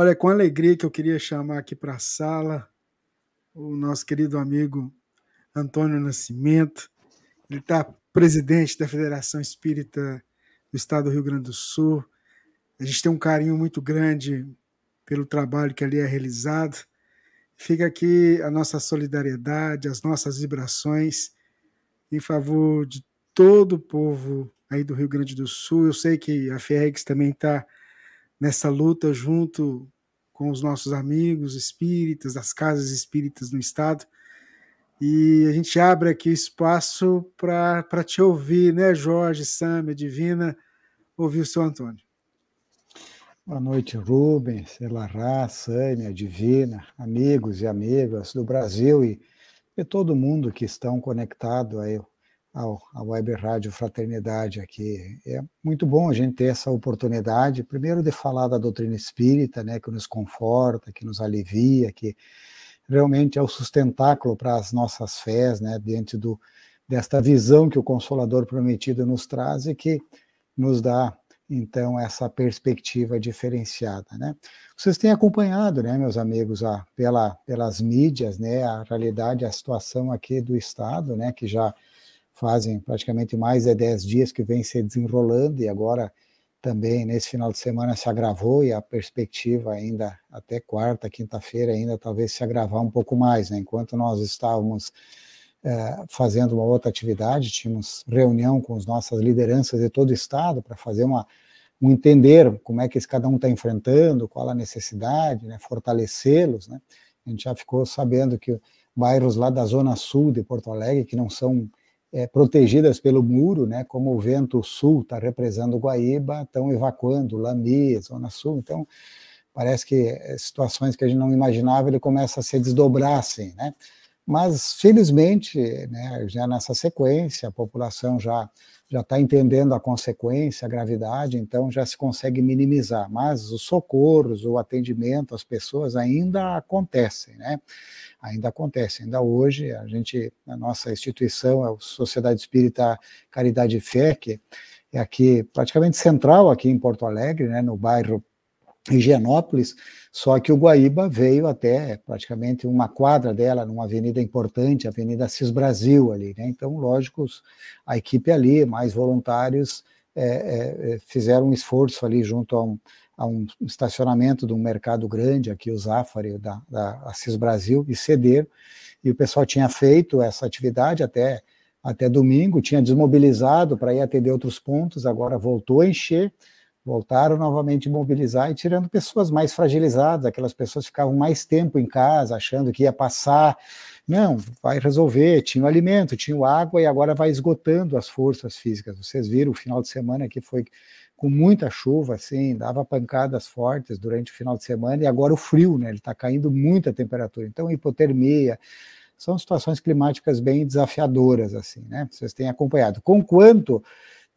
Olha, com alegria que eu queria chamar aqui para a sala o nosso querido amigo Antônio Nascimento. Ele está presidente da Federação Espírita do Estado do Rio Grande do Sul. A gente tem um carinho muito grande pelo trabalho que ali é realizado. Fica aqui a nossa solidariedade, as nossas vibrações em favor de todo o povo aí do Rio Grande do Sul. Eu sei que a FIEGS também está nessa luta junto com os nossos amigos espíritas, das casas espíritas no estado. E a gente abre aqui o espaço para te ouvir, né, Jorge, Sâmia, Divina, ouvir o seu Antônio. Boa noite, Rubens, Elará, Sâmia, Divina, amigos e amigas do Brasil e de todo mundo que estão conectados ao, à Web Rádio Fraternidade aqui. É muito bom a gente ter essa oportunidade, primeiro de falar da doutrina espírita, né, que nos conforta, que nos alivia, que realmente é o sustentáculo para as nossas fés, né, diante do, desta visão que o Consolador Prometido nos traz e que nos dá então essa perspectiva diferenciada, né? Vocês têm acompanhado, né, meus amigos, a, pela, pelas mídias, né, a realidade, a situação aqui do estado, né, que já fazem praticamente mais é de 10 dias que vem se desenrolando e agora também nesse final de semana se agravou e a perspectiva ainda até quarta, quinta-feira ainda talvez se agravar um pouco mais, né? Enquanto nós estávamos eh, fazendo uma outra atividade, tínhamos reunião com as nossas lideranças de todo o estado para fazer uma um entender como é que cada um está enfrentando, qual a necessidade, né? Fortalecê-los, né? A gente já ficou sabendo que bairros lá da zona sul de Porto Alegre que não são é, protegidas pelo muro, né? Como o vento sul está represando Guaíba, estão evacuando Lami, Zona Sul. Então, parece que é, situações que a gente não imaginava ele começa a se desdobrar assim, né? Mas felizmente, né, já nessa sequência, a população já já está entendendo a consequência, a gravidade, então já se consegue minimizar. Mas os socorros, o atendimento às pessoas ainda acontecem, né? Ainda acontece. Ainda hoje, a gente, a nossa instituição, a Sociedade Espírita Caridade FEC, é aqui praticamente central aqui em Porto Alegre, né, no bairro Higienópolis, só que o Guaíba veio até praticamente uma quadra dela, numa avenida importante, a Avenida Cis Brasil ali, né? Então, lógico, a equipe ali, mais voluntários, é, é, é, fizeram um esforço ali junto a um, a um, estacionamento de um mercado grande aqui, o Zafari, da, da Assis Brasil, e cederam, e o pessoal tinha feito essa atividade até até domingo, tinha desmobilizado para ir atender outros pontos, agora voltou a encher, voltaram novamente a mobilizar e tirando pessoas mais fragilizadas, aquelas pessoas que ficavam mais tempo em casa, achando que ia passar. Não, vai resolver. Tinha o alimento, tinha água e agora vai esgotando as forças físicas. Vocês viram o final de semana que foi com muita chuva, assim, dava pancadas fortes durante o final de semana e agora o frio, né? Ele está caindo muita temperatura. Então, hipotermia, são situações climáticas bem desafiadoras, assim, né? Vocês têm acompanhado. Com quanto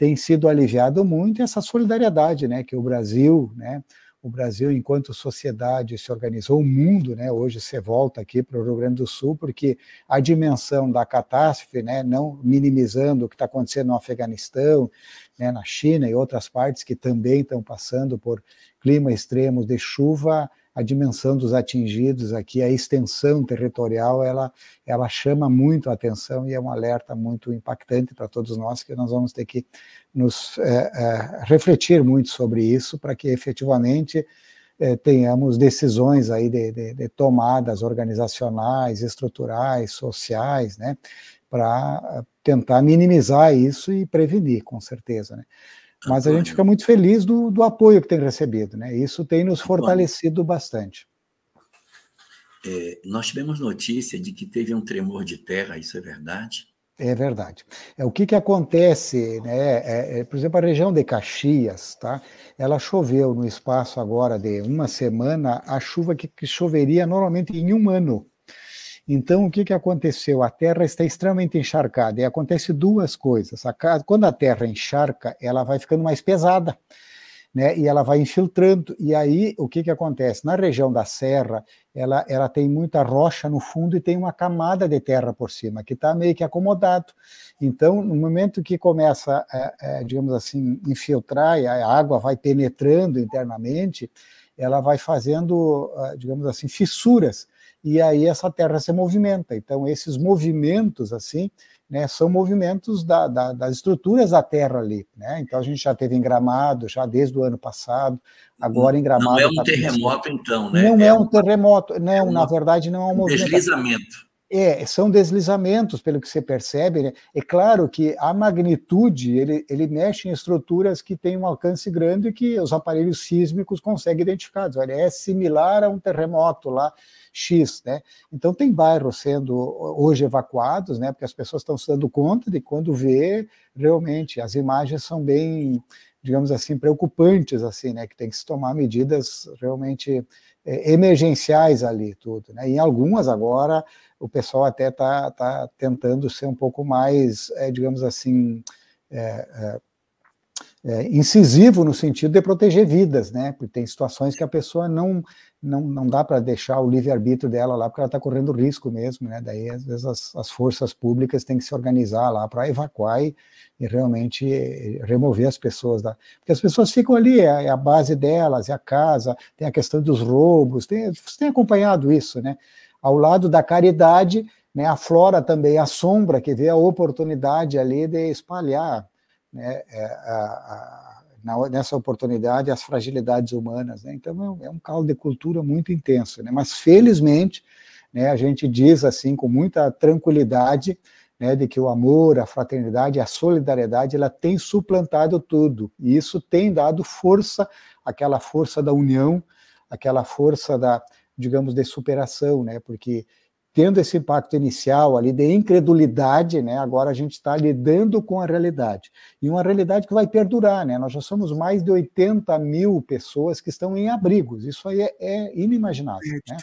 tem sido aliviado muito essa solidariedade, né, que o Brasil, né, o Brasil enquanto sociedade se organizou, o mundo, né, hoje você volta aqui para o Rio Grande do Sul, porque a dimensão da catástrofe, né, não minimizando o que está acontecendo no Afeganistão, né, na China e outras partes que também estão passando por clima extremos de chuva, a dimensão dos atingidos aqui, a extensão territorial, ela, ela chama muito a atenção e é um alerta muito impactante para todos nós, que nós vamos ter que nos é, é, refletir muito sobre isso, para que efetivamente é, tenhamos decisões aí de, de, de tomadas organizacionais, estruturais, sociais, né, para tentar minimizar isso e prevenir, com certeza, né. Mas a gente fica muito feliz do, do apoio que tem recebido, né? Isso tem nos fortalecido bastante. É, nós tivemos notícia de que teve um tremor de terra, isso é verdade? É verdade. É o que, que acontece, né? É, é, por exemplo, a região de Caxias, tá? Ela choveu no espaço agora de uma semana a chuva que, que choveria normalmente em um ano. Então, o que, que aconteceu? A Terra está extremamente encharcada e acontece duas coisas. A, quando a Terra encharca, ela vai ficando mais pesada. Né, e ela vai infiltrando, e aí o que, que acontece? Na região da serra, ela, ela tem muita rocha no fundo e tem uma camada de terra por cima, que está meio que acomodado. Então, no momento que começa, é, é, digamos assim, infiltrar, e a água vai penetrando internamente, ela vai fazendo, ah, digamos assim, fissuras e aí essa Terra se movimenta. Então, esses movimentos, assim, né, são movimentos da, da, das estruturas da Terra ali. Né? Então, a gente já teve em Gramado, já desde o ano passado, agora em Gramado... Não é um tá assim. terremoto, pensando. então, né? Não é, é um terremoto, não, é um, na verdade, não é um, um movimento... Deslizamento. É, são deslizamentos, pelo que você percebe. Né? É claro que a magnitude, ele, ele mexe em estruturas que têm um alcance grande e que os aparelhos sísmicos conseguem identificar. Olha, é similar a um terremoto lá, X, né? Então tem bairros sendo hoje evacuados, né? Porque as pessoas estão se dando conta de quando vê, realmente, as imagens são bem digamos assim, preocupantes, assim, né, que tem que se tomar medidas realmente é, emergenciais ali tudo, né, em algumas agora o pessoal até está tá tentando ser um pouco mais, é, digamos assim, é, é é, incisivo no sentido de proteger vidas, né? Porque tem situações que a pessoa não não, não dá para deixar o livre-arbítrio dela lá, porque ela está correndo risco mesmo, né? Daí, às vezes, as, as forças públicas têm que se organizar lá para evacuar e, e, realmente é, remover as pessoas da. Porque as pessoas ficam ali, é, é a base delas, é a casa, tem a questão dos roubos, tem, você tem acompanhado isso, né? Ao lado da caridade, né, aflora também a sombra que vê a oportunidade ali de espalhar né, é, a, a, nessa oportunidade as fragilidades humanas. Né? Então é um, é um caldo de cultura muito intenso. Né? Mas felizmente né, a gente diz assim com muita tranquilidade né, de que o amor, a fraternidade, a solidariedade, ela tem suplantado tudo. E isso tem dado força, aquela força da união, aquela força da, digamos, de superação, né? Porque tendo esse impacto inicial ali de incredulidade, né? Agora a gente está lidando com a realidade. E uma realidade que vai perdurar, né? Nós já somos mais de 80 mil pessoas que estão em abrigos. Isso aí é, é inimaginável. Né?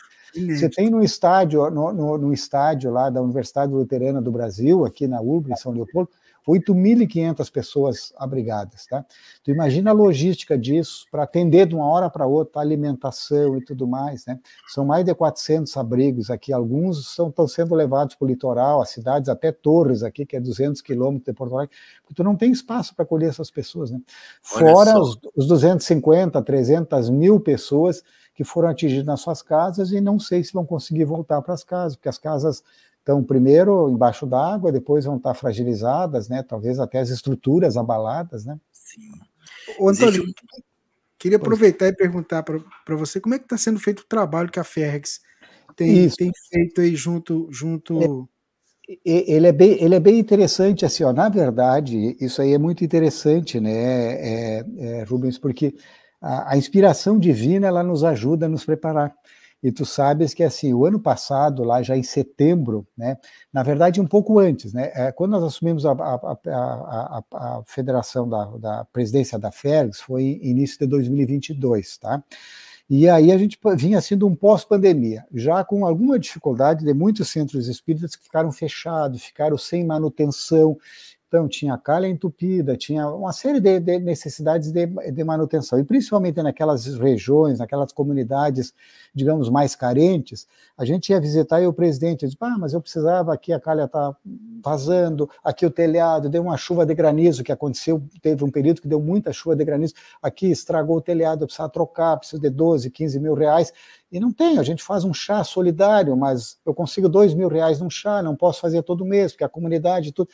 Você tem no estádio, no, no, no, estádio lá da Universidade Luterana do Brasil, aqui na URB, em São Leopoldo, 8.500 pessoas abrigadas, tá? Tu imagina a logística disso para atender de uma hora para outra, alimentação e tudo mais, né? São mais de 400 abrigos aqui, alguns estão sendo levados para o litoral, as cidades, até Torres aqui, que é 200 quilômetros de Porto Alegre, porque tu não tem espaço para acolher essas pessoas, né? Fora os, os 250, 300 mil pessoas que foram atingidas nas suas casas e não sei se vão conseguir voltar para as casas, porque as casas estão primeiro embaixo d'água, depois vão estar fragilizadas, né? Talvez até as estruturas abaladas, né? Sim. Ô, Antônio, Existe... queria aproveitar pois. e perguntar para você como é que está sendo feito o trabalho que a Ferrex tem, tem feito aí junto junto. É ele é bem, ele é bem interessante, assim, ó, na verdade, isso aí é muito interessante, né, é, é, Rubens, porque a, a, inspiração divina, ela nos ajuda a nos preparar. E tu sabes que assim, o ano passado, lá já em setembro, né, na verdade um pouco antes, né, é, quando nós assumimos a, a, a, a federação da, da, presidência da Fergs, foi início de 2022, tá? E aí a gente vinha sendo um pós-pandemia, já com alguma dificuldade de muitos centros espíritas que ficaram fechados, ficaram sem manutenção, então, tinha calha entupida, tinha uma série de, de necessidades de, de, manutenção, e principalmente naquelas regiões, naquelas comunidades, digamos, mais carentes, a gente ia visitar e o presidente disse, ah, mas eu precisava, aqui a calha está vazando, aqui o telhado, deu uma chuva de granizo que aconteceu, teve um período que deu muita chuva de granizo, aqui estragou o telhado, eu precisava trocar, preciso de 12, 15 mil reais, e não tem, a gente faz um chá solidário, mas eu consigo 2 mil reais num chá, não posso fazer todo mês, porque a comunidade tudo...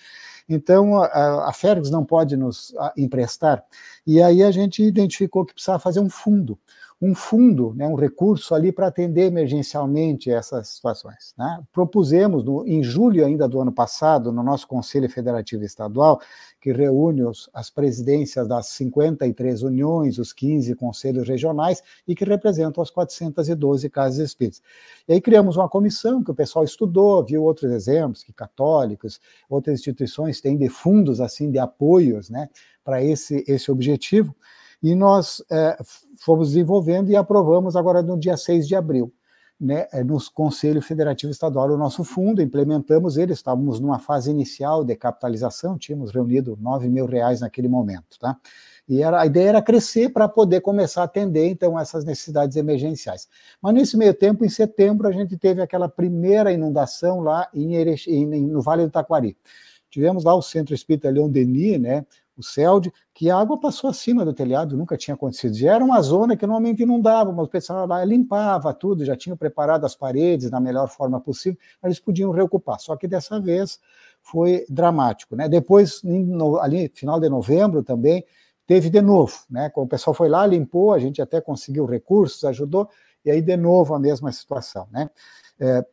Então, a, a Fergus não pode nos emprestar. E aí a gente identificou que precisava fazer um fundo um fundo, né, um recurso ali para atender emergencialmente essas situações. Né? Propusemos, no, em julho ainda do ano passado, no nosso Conselho Federativo Estadual, que reúne os, as presidências das 53 uniões, os 15 conselhos regionais e que representam as 412 casas espíritas. E aí criamos uma comissão que o pessoal estudou, viu outros exemplos que católicos, outras instituições têm de fundos assim de apoios né, para esse, esse objetivo. E nós é, fomos desenvolvendo e aprovamos agora no dia 6 de abril, né, é, no Conselho Federativo Estadual, o nosso fundo, implementamos ele, estávamos numa fase inicial de capitalização, tínhamos reunido 9 mil reais naquele momento, tá? E era, a ideia era crescer para poder começar a atender, então, essas necessidades emergenciais. Mas nesse meio tempo, em setembro, a gente teve aquela primeira inundação lá em no Vale do Taquari. Tivemos lá o Centro Espírita Leon Denis, né, o CELD, que a água passou acima do telhado, nunca tinha acontecido. Já era uma zona que normalmente inundava, mas o pessoal lá limpava tudo, já tinha preparado as paredes da melhor forma possível, mas eles podiam reocupar. Só que dessa vez foi dramático. Né? Depois, no, ali final de novembro também, teve de novo. Né? O pessoal foi lá, limpou, a gente até conseguiu recursos, ajudou, e aí de novo a mesma situação. Né? É,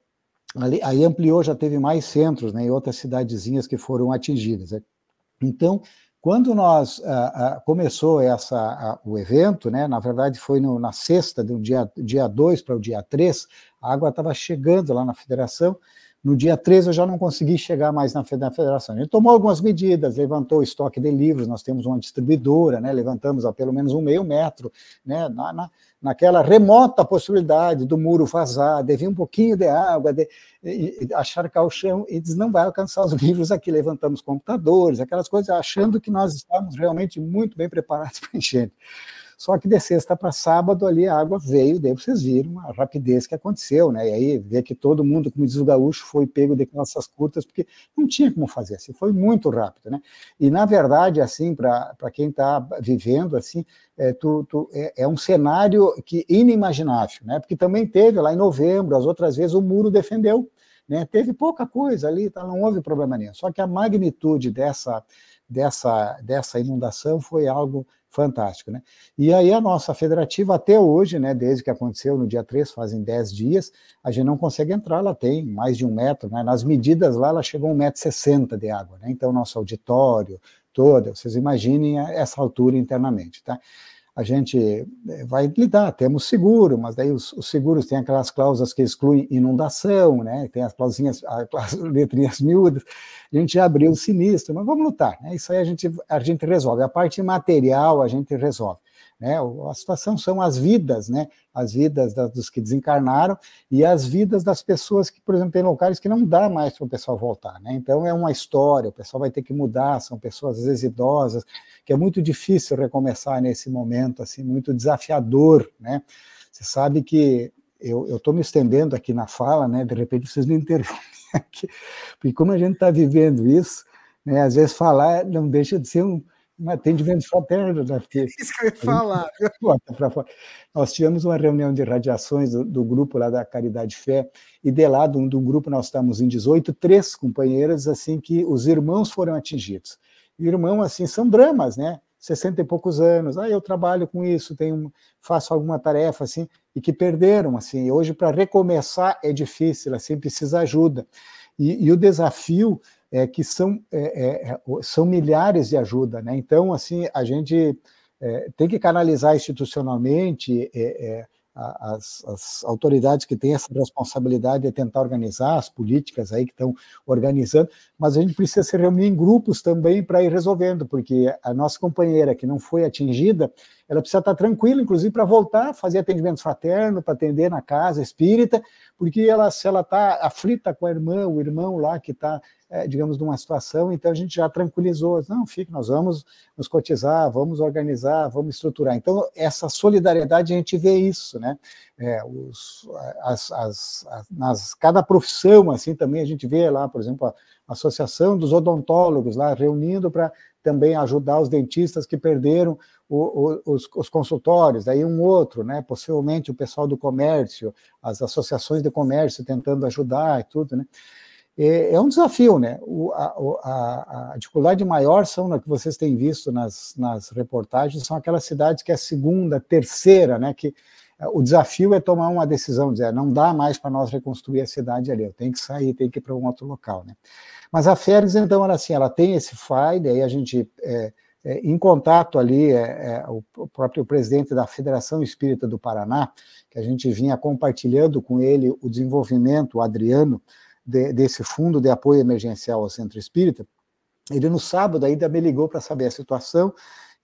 ali, aí ampliou, já teve mais centros né, e outras cidadezinhas que foram atingidas. Né? Então, quando nós uh, uh, começou essa, uh, o evento, né, na verdade foi no, na sexta, do dia 2 para o dia 3, a água estava chegando lá na federação, no dia 13 eu já não consegui chegar mais na federação. Ele tomou algumas medidas, levantou o estoque de livros, nós temos uma distribuidora, né, levantamos a pelo menos um meio metro, né, na, na, naquela remota possibilidade do muro vazar, devia um pouquinho de água, de, e, e, acharcar o chão, e diz, não vai alcançar os livros aqui, levantamos computadores, aquelas coisas, achando que nós estávamos realmente muito bem preparados para enchente. Só que de sexta para sábado ali a água veio, daí vocês viram a rapidez que aconteceu, né? E aí vê que todo mundo, como diz o gaúcho, foi pego de calças curtas, porque não tinha como fazer assim, foi muito rápido, né? E na verdade, assim, para quem está vivendo, assim, é, tu, tu, é, é, um cenário que inimaginável, né? Porque também teve lá em novembro, as outras vezes o muro defendeu, né? Teve pouca coisa ali, tá? não houve problema nenhum. Só que a magnitude dessa dessa, dessa inundação foi algo fantástico. Né? E aí a nossa federativa, até hoje, né, desde que aconteceu no dia 3, fazem 10 dias, a gente não consegue entrar, ela tem mais de um metro, né? nas medidas lá ela chegou a 1,60m de água, né? então nosso auditório todo, vocês imaginem essa altura internamente. Tá? a gente eh, vai lidar, temos seguro, mas daí os, os seguros têm aquelas cláusulas que excluem inundação, né? Tem as clausinhas, as letrinhas miúdas, a gente já abriu o sinistro, mas vamos lutar, né? Isso aí a gente, a gente resolve. A parte material a gente resolve. Né? A situação são as vidas, né? As vidas da, dos que desencarnaram e as vidas das pessoas que, por exemplo, tem locais que não dá mais para o pessoal voltar, né? Então é uma história, o pessoal vai ter que mudar, são pessoas às vezes idosas, que é muito difícil recomeçar nesse momento, assim, muito desafiador, né? Você sabe que eu estou me estendendo aqui na fala, né? De repente vocês me interrompem aqui, porque como a gente está vivendo isso, né? Às vezes falar não deixa de ser um não atendimento fraterno, né? Porque é Isso que eu ia falar. Nós tivemos uma reunião de radiações do, do, grupo lá da Caridade Fé, e de lá, do, do grupo, nós estávamos em 18, três companheiras, assim, que os irmãos foram atingidos. irmão, assim, são dramas, né? 60 e poucos anos, ah, eu trabalho com isso, tenho, faço alguma tarefa, assim, e que perderam, assim, hoje para recomeçar é difícil, assim, precisa ajuda. E, e o desafio é, que são, é, é, é são milhares de ajuda. Né? Então, assim, a gente é, tem que canalizar institucionalmente é, as, as, autoridades que têm essa responsabilidade de tentar organizar as políticas aí que estão organizando, mas a gente precisa se reunir em grupos também para ir resolvendo, porque a nossa companheira que não foi atingida, ela precisa estar tranquila, inclusive, para voltar, fazer atendimento fraterno, para atender na casa espírita, porque ela, se ela está aflita com a irmã, o irmão lá que está, é, digamos, numa situação, então a gente já tranquilizou, não, fique, nós vamos nos cotizar, vamos organizar, vamos estruturar. Então, essa solidariedade, a gente vê isso, né? É, os, as, as, as, nas, cada profissão, assim, também a gente vê lá, por exemplo, a, Associação dos Odontólogos lá reunindo para também ajudar os dentistas que perderam o, o, os, os, consultórios, daí um outro, né? Possivelmente o pessoal do comércio, as associações de comércio tentando ajudar e tudo, né? É, é um desafio, né? O, a, a, a, dificuldade maior são na né, que vocês têm visto nas, nas reportagens, são aquelas cidades que é a segunda, terceira, né? Que é, o desafio é tomar uma decisão, dizer, ah, não dá mais para nós reconstruir a cidade ali, eu tenho que sair, tenho que ir para um outro local, né? Mas a Fergs, então, ela, assim, ela tem esse FAI, daí a gente é, é, em contato ali, é, é, o próprio presidente da Federação Espírita do Paraná, que a gente vinha compartilhando com ele o desenvolvimento, o Adriano, de, desse fundo de apoio emergencial ao Centro Espírita, ele no sábado ainda me ligou para saber a situação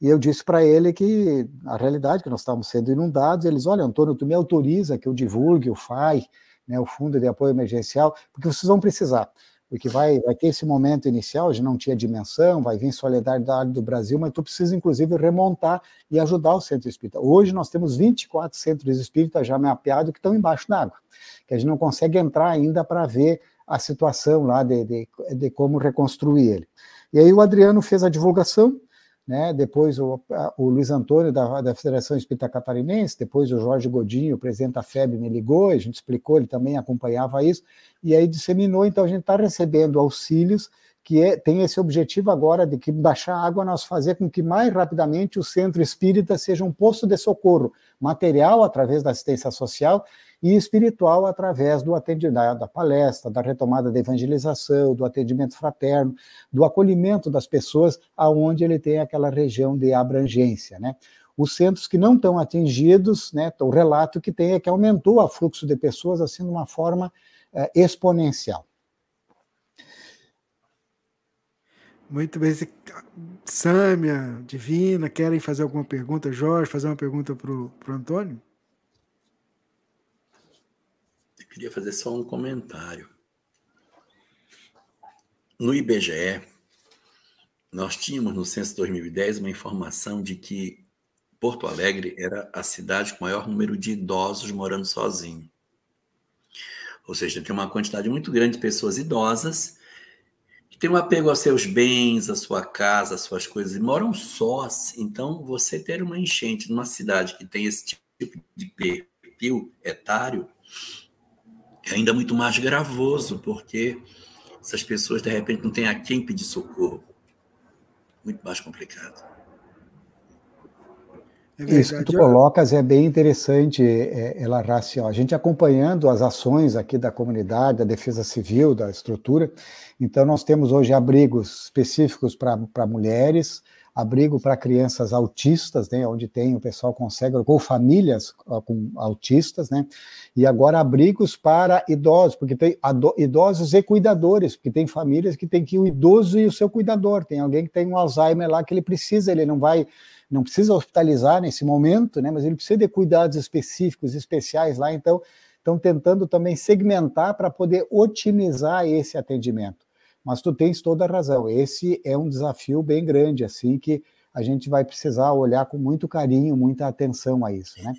e eu disse para ele que a realidade que nós estávamos sendo inundados, eles, olha, Antônio, tu me autoriza que eu divulgue o FAI, né, o Fundo de Apoio Emergencial, porque vocês vão precisar porque vai, vai ter esse momento inicial já não tinha dimensão, vai vir solidariedade do Brasil, mas tu precisa, inclusive, remontar e ajudar o centro espírita. Hoje nós temos 24 centros espíritas já mapeados que estão embaixo d'água, que a gente não consegue entrar ainda para ver a situação lá de, de, de como reconstruir ele. E aí o Adriano fez a divulgação, né? depois o, o, Luiz Antônio da, da Federação Espírita Catarinense, depois o Jorge Godinho, o presidente da FEB, me ligou, a gente explicou, ele também acompanhava isso, e aí disseminou, então a gente está recebendo auxílios que é, tem esse objetivo agora de que baixar água nós fazer com que mais rapidamente o centro espírita seja um posto de socorro material através da assistência social e espiritual através do atendimento da palestra, da retomada da evangelização, do atendimento fraterno, do acolhimento das pessoas aonde ele tem aquela região de abrangência, né? Os centros que não estão atingidos, né, o relato que tem é que aumentou o fluxo de pessoas assim de uma forma eh, exponencial. Muito bem. Sâmia, Divina, querem fazer alguma pergunta? Jorge, fazer uma pergunta para o Antônio? Eu queria fazer só um comentário. No IBGE, nós tínhamos no censo 2010 uma informação de que Porto Alegre era a cidade com maior número de idosos morando sozinho. Ou seja, tem uma quantidade muito grande de pessoas idosas tem um apego aos seus bens, à sua casa, às suas coisas, e moram sós. Então, você ter uma enchente numa cidade que tem esse tipo de perfil etário é ainda muito mais gravoso, porque essas pessoas, de repente, não têm a quem pedir socorro. Muito mais complicado verdade, é Isso que tu é. colocas é bem interessante, é, ela racial. a gente acompanhando as ações aqui da comunidade, da defesa civil, da estrutura, então nós temos hoje abrigos específicos para mulheres, abrigo para crianças autistas, né, onde tem o pessoal consegue, ou famílias com autistas, né, e agora abrigos para idosos, porque tem idosos e cuidadores, porque tem famílias que tem que o idoso e o seu cuidador, tem alguém que tem um Alzheimer lá que ele precisa, ele não vai, não precisa hospitalizar nesse momento, né, mas ele precisa de cuidados específicos, especiais lá, então estão tentando também segmentar para poder otimizar esse atendimento. Mas tu tens toda a razão. Esse é um desafio bem grande, assim que a gente vai precisar olhar com muito carinho, muita atenção a isso. Né?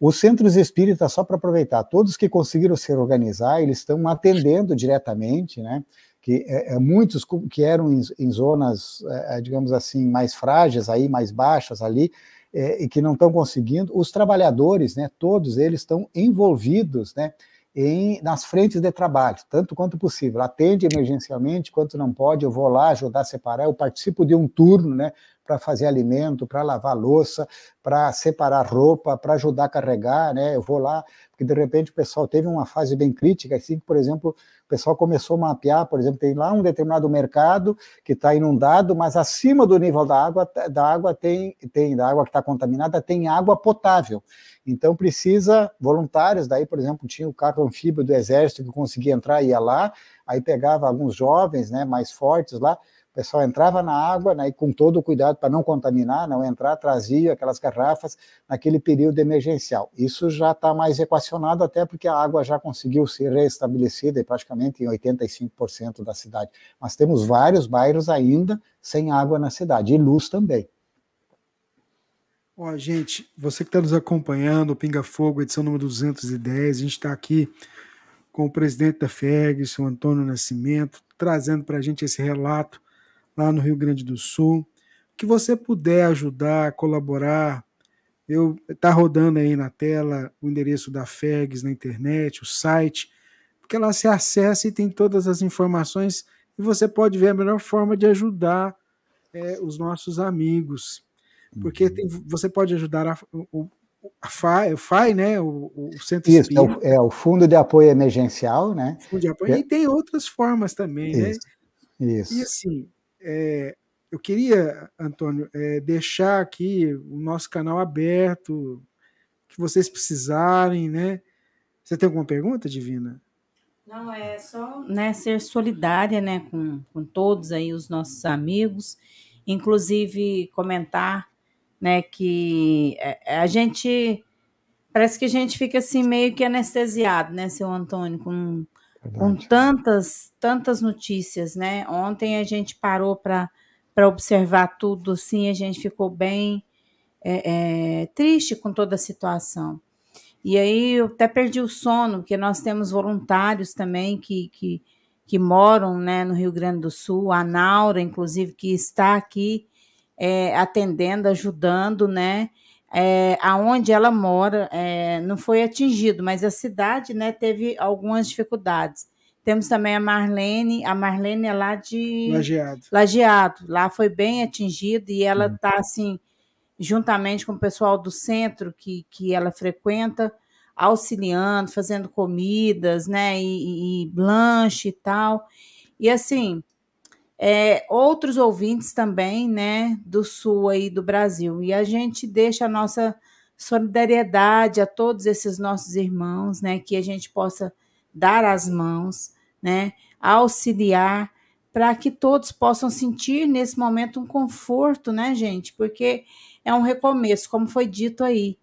Os centros espíritas, só para aproveitar, todos que conseguiram se organizar, eles estão atendendo diretamente, né? que é, é muitos que eram em, em zonas, é, é, digamos assim, mais frágeis, aí, mais baixas ali, é, e que não estão conseguindo, os trabalhadores, né, todos eles estão envolvidos né, em, nas frentes de trabalho, tanto quanto possível. Atende emergencialmente, quanto não pode, eu vou lá ajudar a separar, eu participo de um turno, né? para fazer alimento, para lavar louça, para separar roupa, para ajudar a carregar, né? Eu vou lá, porque de repente o pessoal teve uma fase bem crítica, assim que, por exemplo, o pessoal começou a mapear, por exemplo, tem lá um determinado mercado que está inundado, mas acima do nível da água, da água tem, tem da água que está contaminada, tem água potável. Então precisa voluntários, daí, por exemplo, tinha o carro anfíbio do exército que conseguia entrar, e ia lá, aí pegava alguns jovens, né, mais fortes lá, pessoal é entrava na água, né, e com todo o cuidado para não contaminar, não entrar, trazia aquelas garrafas naquele período emergencial. Isso já está mais equacionado, até porque a água já conseguiu ser restabelecida praticamente em 85% da cidade. Mas temos vários bairros ainda sem água na cidade, e luz também. Ó, gente, você que está nos acompanhando, Pinga Fogo, edição número 210, a gente está aqui com o presidente da FEG, o Antônio Nascimento, trazendo para a gente esse relato lá no Rio Grande do Sul. O que você puder ajudar, colaborar, eu tá rodando aí na tela o endereço da FEGS na internet, o site, porque lá se acessa e tem todas as informações e você pode ver a melhor forma de ajudar é, os nossos amigos. Porque uhum. tem, você pode ajudar a, o, a FAI, o FAI, né? O, o Centro Isso, é o, é o, Fundo de Apoio Emergencial, né? Fundo de Apoio, e é. tem outras formas também, né? Isso. né? Isso. E assim, é, eu queria, Antônio, é, deixar aqui o nosso canal aberto, que vocês precisarem, né? Você tem alguma pergunta, Divina? Não, é só né, ser solidária né, com, com todos aí, os nossos amigos, inclusive comentar né, que é, é, a gente parece que a gente fica assim meio que anestesiado, né, seu Antônio, com com tantas, tantas notícias, né? Ontem a gente parou para observar tudo, sim a gente ficou bem é, é, triste com toda a situação. E aí eu até perdi o sono, porque nós temos voluntários também que, que, que moram né, no Rio Grande do Sul, a Naura, inclusive, que está aqui é, atendendo, ajudando, né? é, aonde ela mora é, não foi atingido, mas a cidade né, teve algumas dificuldades. Temos também a Marlene, a Marlene é lá de Lajeado, lá foi bem atingida e ela está uhum. assim, juntamente com o pessoal do centro que, que ela frequenta, auxiliando, fazendo comidas, né, e, e, e lanche e tal. E assim, é, outros ouvintes também, né, do sul aí do Brasil. E a gente deixa a nossa solidariedade a todos esses nossos irmãos, né, que a gente possa dar as mãos, né, auxiliar para que todos possam sentir nesse momento um conforto, né, gente? Porque é um recomeço, como foi dito aí.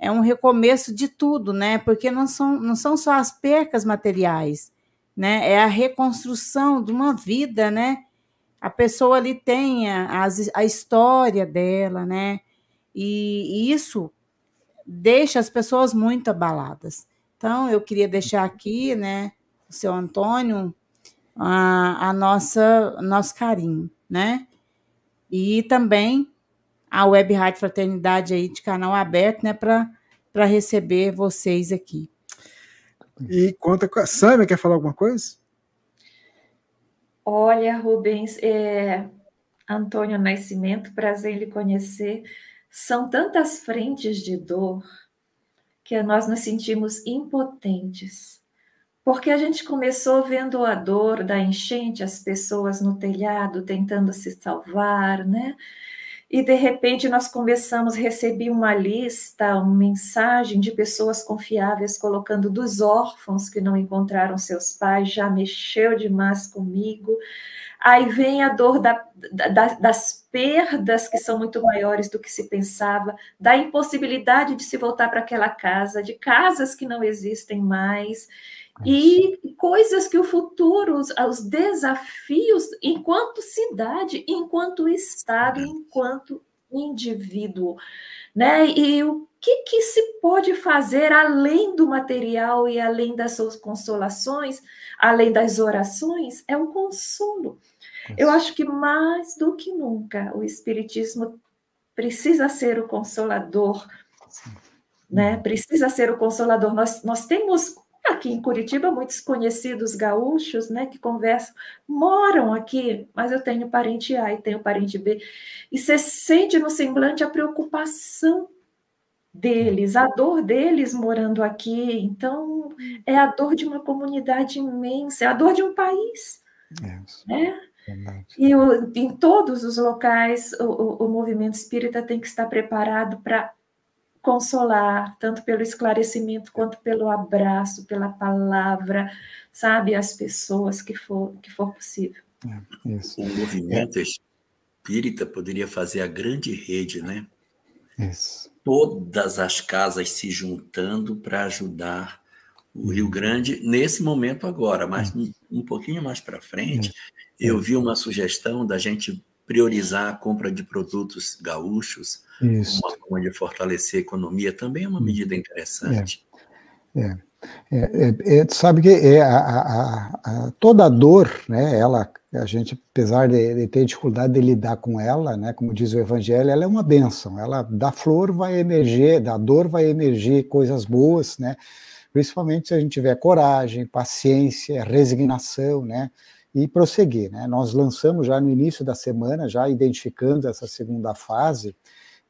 É um recomeço de tudo, né? Porque não são, não são só as percas materiais, né? É a reconstrução de uma vida, né? A pessoa ali tem a, a história dela, né? E, e isso deixa as pessoas muito abaladas. Então, eu queria deixar aqui, né, o seu Antônio, a, a nossa nosso carinho, né? E também a Web Rádio Fraternidade aí de canal aberto, né, para receber vocês aqui. E conta com a Sâmia, quer falar alguma coisa? Olha, Rubens, é... Antônio Nascimento, prazer em lhe conhecer. São tantas frentes de dor que nós nos sentimos impotentes. Porque a gente começou vendo a dor da enchente, as pessoas no telhado tentando se salvar, né? e de repente nós começamos, recebi uma lista, uma mensagem de pessoas confiáveis colocando dos órfãos que não encontraram seus pais, já mexeu demais comigo. Aí vem a dor da, da, das perdas que são muito maiores do que se pensava, da impossibilidade de se voltar para aquela casa, de casas que não existem mais e coisas que o futuro, os, desafios enquanto cidade, enquanto estado, enquanto indivíduo, né? E o que, que se pode fazer além do material e além das suas consolações, além das orações, é o consolo. Eu acho que mais do que nunca o Espiritismo precisa ser o consolador, né? Uhum. Precisa ser o consolador. Nós, nós temos aqui em Curitiba, muitos conhecidos gaúchos, né, que conversam, moram aqui, mas eu tenho parente A e tenho parente B. E você sente no semblante a preocupação deles, a dor deles morando aqui. Então, é a dor de uma comunidade imensa, é a dor de um país. Né? E o, em todos os locais, o, o, o movimento espírita tem que estar preparado para consolar, tanto pelo esclarecimento quanto pelo abraço, pela palavra, sabe, as pessoas que for, que for possível. É, isso. O movimento espírita poderia fazer a grande rede, né? Isso. Todas as casas se juntando para ajudar o Rio uhum. Grande nesse momento agora, mas uhum. um pouquinho mais para frente, é, eu é. vi uma sugestão da gente priorizar a compra de produtos gaúchos, Isso. uma forma de fortalecer a economia, também é uma hum. medida interessante. É. é. É, é, é sabe que é a, a, a, toda a dor, né, ela, a gente, apesar de, de, ter dificuldade de lidar com ela, né, como diz o Evangelho, ela é uma bênção, ela da flor vai emergir, da dor vai emergir coisas boas, né, principalmente se a gente tiver coragem, paciência, resignação, né, e prosseguir. Né? Nós lançamos já no início da semana, já identificando essa segunda fase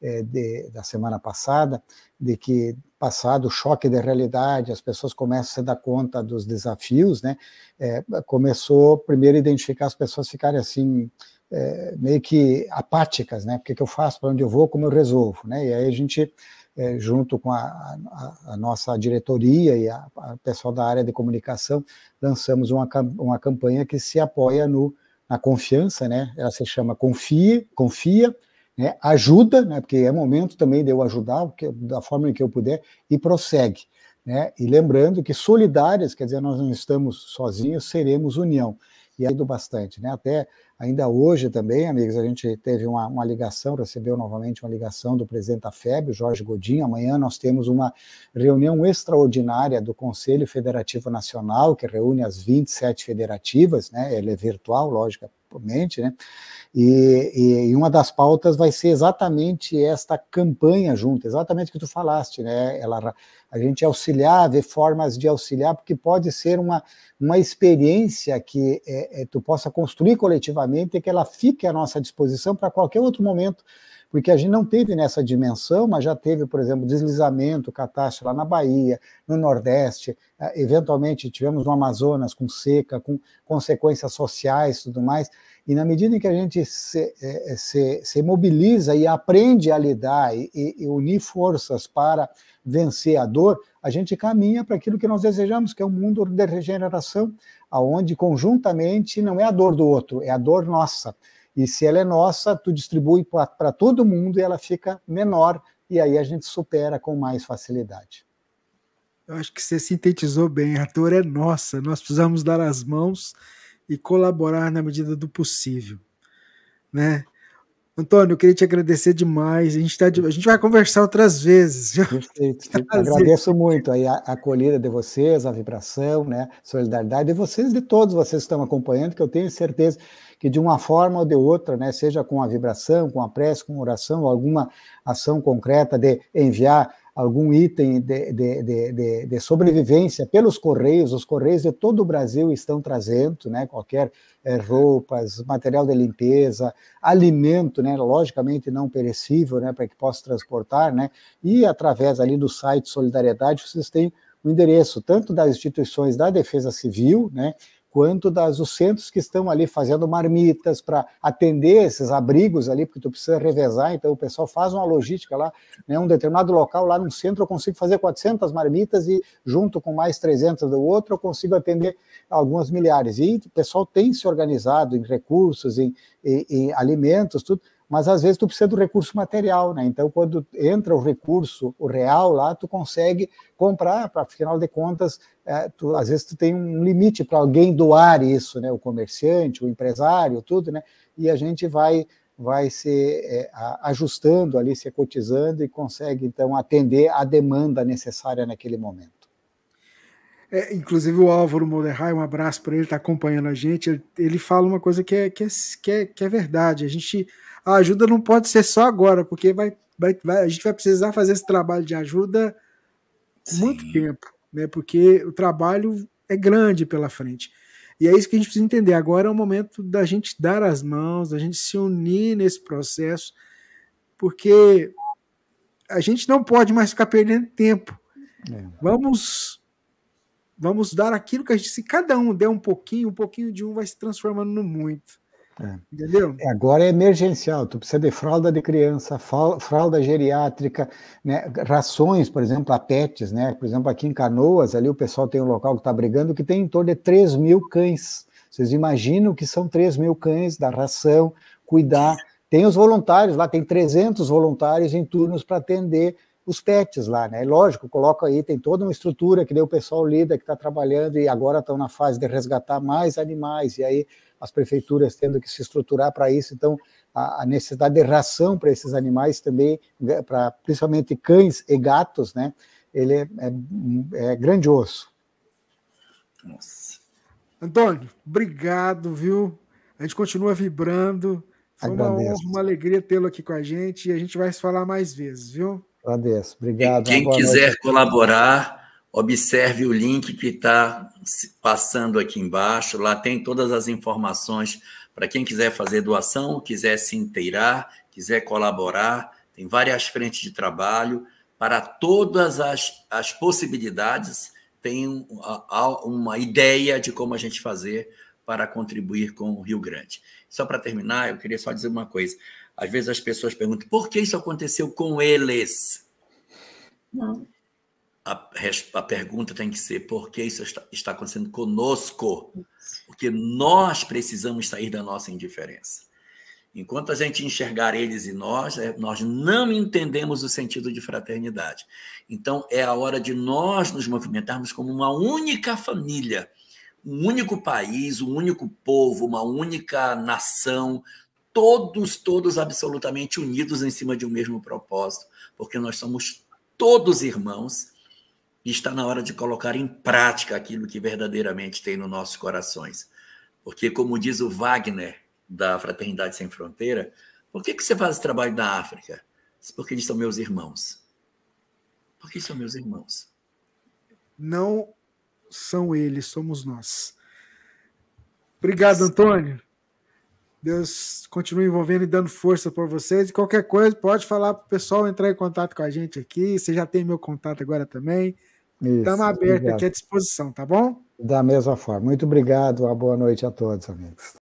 é, de, da semana passada, de que passado o choque da realidade, as pessoas começam a se dar conta dos desafios, né? É, começou primeiro a identificar as pessoas ficarem assim é, meio que apáticas, né? O que, que eu faço, para onde eu vou, como eu resolvo, né? E aí a gente é, junto com a, a, a, nossa diretoria e a, a, pessoal da área de comunicação, lançamos uma, uma campanha que se apoia no, na confiança, né? Ela se chama Confie, Confia, né? ajuda, né? Porque é momento também de eu ajudar da forma em que eu puder e prossegue. Né? E lembrando que solidárias, quer dizer, nós não estamos sozinhos, seremos união e ido bastante, né? Até ainda hoje também, amigos, a gente teve uma, uma ligação, recebeu novamente uma ligação do presidente da FEB, Jorge Godinho. Amanhã nós temos uma reunião extraordinária do Conselho Federativo Nacional, que reúne as 27 federativas, né? Ela é virtual, lógica, mente, né? E, e, uma das pautas vai ser exatamente esta campanha junta, exatamente o que tu falaste, né? Ela, a gente auxiliar, ver formas de auxiliar, porque pode ser uma, uma experiência que é, é, tu possa construir coletivamente e que ela fique à nossa disposição para qualquer outro momento porque a gente não teve nessa dimensão, mas já teve, por exemplo, deslizamento, catástrofe lá na Bahia, no Nordeste, eh, eventualmente tivemos no Amazonas com seca, com consequências sociais e tudo mais, e na medida em que a gente se, eh, eh, se, se mobiliza e aprende a lidar e, e, unir forças para vencer a dor, a gente caminha para aquilo que nós desejamos, que é um mundo de regeneração, aonde conjuntamente não é a dor do outro, é a dor nossa. E se ela é nossa, tu distribui para todo mundo e ela fica menor, e aí a gente supera com mais facilidade. Eu acho que você sintetizou bem, a dor é nossa, nós precisamos dar as mãos e colaborar na medida do possível, né? Antônio, eu queria te agradecer demais. A gente, tá de... a gente vai conversar outras vezes. Perfeito. Agradeço muito aí a acolhida de vocês, a vibração, né? Solidariedade de vocês, de todos vocês que estão acompanhando, que eu tenho certeza que de uma forma ou de outra, né, seja com a vibração, com a prece, com a oração, alguma ação concreta de enviar algum item de, de, de, de, sobrevivência pelos correios, os correios de todo o Brasil estão trazendo, né, qualquer é, roupas, material de limpeza, alimento, né, logicamente não perecível, né, para que possa transportar, né, e através ali do site Solidariedade vocês têm o endereço tanto das instituições da Defesa Civil, né, quanto das, os centros que estão ali fazendo marmitas para atender esses abrigos ali, porque tu precisa revezar, então o pessoal faz uma logística lá, né, um determinado local lá no centro eu consigo fazer 400 marmitas e junto com mais 300 do outro eu consigo atender algumas milhares. E o pessoal tem se organizado em recursos, em, em, em alimentos, tudo, mas às vezes tu precisa do recurso material, né? Então, quando entra o recurso, o real lá, tu consegue comprar, para afinal de contas, é, tu, às vezes tu tem um limite para alguém doar isso, né? O comerciante, o empresário, tudo, né? E a gente vai vai se é, ajustando ali, se cotizando e consegue então atender a demanda necessária naquele momento. É, inclusive o Álvaro Moderrai, um abraço para ele, está acompanhando a gente. Ele, ele, fala uma coisa que é, que, é, que, é, que é verdade. A gente a ajuda não pode ser só agora, porque vai, vai, vai a gente vai precisar fazer esse trabalho de ajuda Sim. muito tempo, né? Porque o trabalho é grande pela frente. E é isso que a gente precisa entender. Agora é o momento da gente dar as mãos, da gente se unir nesse processo, porque a gente não pode mais ficar perdendo tempo. É. Vamos vamos dar aquilo que a gente, se cada um der um pouquinho, um pouquinho de um vai se transformando no muito. É. Entendeu? É, agora é emergencial, tu precisa de fralda de criança, fralda geriátrica, né? rações, por exemplo, a pets, né? Por exemplo, aqui em Canoas, ali o pessoal tem um local que está brigando que tem em torno de 3 mil cães. Vocês imaginam que são 3 mil cães, da ração, cuidar. Tem os voluntários lá, tem 300 voluntários em turnos para atender os pets lá, né? Lógico, coloca aí, tem toda uma estrutura que o pessoal lida, que está trabalhando e agora estão na fase de resgatar mais animais, e aí as prefeituras tendo que se estruturar para isso, então a, a, necessidade de ração para esses animais também, né, para principalmente cães e gatos, né? Ele é, é, é grandioso. Nossa. Antônio, obrigado, viu? A gente continua vibrando. Foi uma honra, uma alegria tê-lo aqui com a gente e a gente vai se falar mais vezes, viu? Agradeço, obrigado. Quem, quem quiser noite. colaborar, observe o link que está passando aqui embaixo. Lá tem todas as informações para quem quiser fazer doação, quiser se inteirar, quiser colaborar. Tem várias frentes de trabalho. Para todas as, as possibilidades, tem uma, uma ideia de como a gente fazer para contribuir com o Rio Grande. Só para terminar, eu queria só dizer uma coisa. Às vezes as pessoas perguntam por que isso aconteceu com eles? Não. A, a pergunta tem que ser por que isso está, está acontecendo conosco? Porque nós precisamos sair da nossa indiferença. Enquanto a gente enxergar eles e nós, é, nós não entendemos o sentido de fraternidade. Então, é a hora de nós nos movimentarmos como uma única família, um único país, um único povo, uma única nação todos, todos absolutamente unidos em cima de um mesmo propósito, porque nós somos todos irmãos e está na hora de colocar em prática aquilo que verdadeiramente tem nos nossos corações. Porque, como diz o Wagner, da Fraternidade Sem Fronteira, por que, que você faz esse trabalho na África? Porque eles são meus irmãos. Porque são meus irmãos. Não são eles, somos nós. Obrigado, Antônio. Deus continue envolvendo e dando força para vocês. E qualquer coisa, pode falar para o pessoal entrar em contato com a gente aqui. Você já tem meu contato agora também. Estamos abertos aqui à disposição, tá bom? Da mesma forma. Muito obrigado. Uma boa noite a todos, amigos.